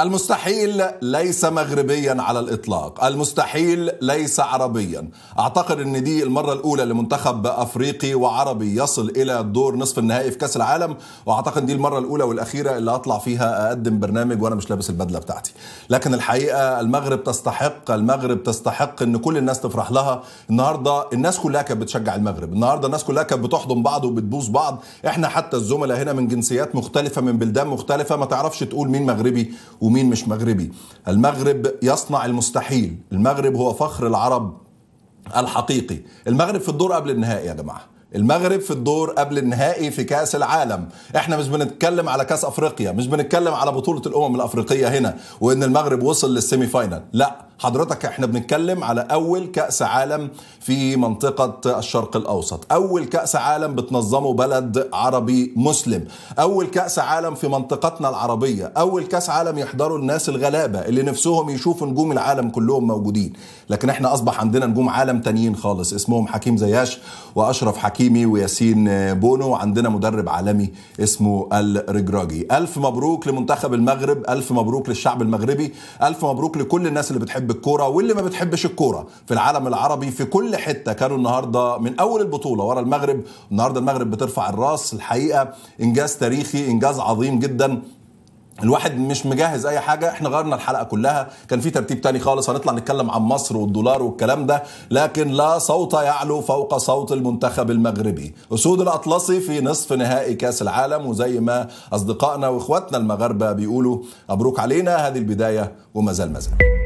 المستحيل ليس مغربيا على الاطلاق، المستحيل ليس عربيا، اعتقد ان دي المره الاولى لمنتخب افريقي وعربي يصل الى دور نصف النهائي في كاس العالم، واعتقد دي المره الاولى والاخيره اللي هطلع فيها اقدم برنامج وانا مش لابس البدله بتاعتي، لكن الحقيقه المغرب تستحق، المغرب تستحق ان كل الناس تفرح لها، النهارده الناس كلها كانت بتشجع المغرب، النهارده الناس كلها كانت بتحضن بعض وبتبوس بعض، احنا حتى الزملاء هنا من جنسيات مختلفه من بلدان مختلفه ما تعرفش تقول مين مغربي ومين مش مغربي المغرب يصنع المستحيل المغرب هو فخر العرب الحقيقي المغرب في الدور قبل النهائي يا جماعه المغرب في الدور قبل النهائي في كاس العالم احنا مش بنتكلم على كاس افريقيا مش بنتكلم على بطوله الامم الافريقيه هنا وان المغرب وصل للسيمي فاينل لا حضرتك احنا بنتكلم على اول كاس عالم في منطقه الشرق الاوسط اول كاس عالم بتنظمه بلد عربي مسلم اول كاس عالم في منطقتنا العربيه اول كاس عالم يحضره الناس الغلابه اللي نفسهم يشوفوا نجوم العالم كلهم موجودين لكن احنا اصبح عندنا نجوم عالم تانيين خالص اسمهم حكيم زياش واشرف حكيمي وياسين بونو عندنا مدرب عالمي اسمه الرجراجي الف مبروك لمنتخب المغرب الف مبروك للشعب المغربي الف مبروك لكل الناس اللي بتحب الكوره واللي ما بتحبش الكوره في العالم العربي في كل حته كانوا النهارده من اول البطوله ورا المغرب النهارده المغرب بترفع الراس الحقيقه انجاز تاريخي انجاز عظيم جدا الواحد مش مجهز اي حاجه احنا غيرنا الحلقه كلها كان في ترتيب تاني خالص هنطلع نتكلم عن مصر والدولار والكلام ده لكن لا صوت يعلو فوق صوت المنتخب المغربي اسود الاطلسي في نصف نهائي كاس العالم وزي ما اصدقائنا واخواتنا المغاربه بيقولوا مبروك علينا هذه البدايه وما زال ما زال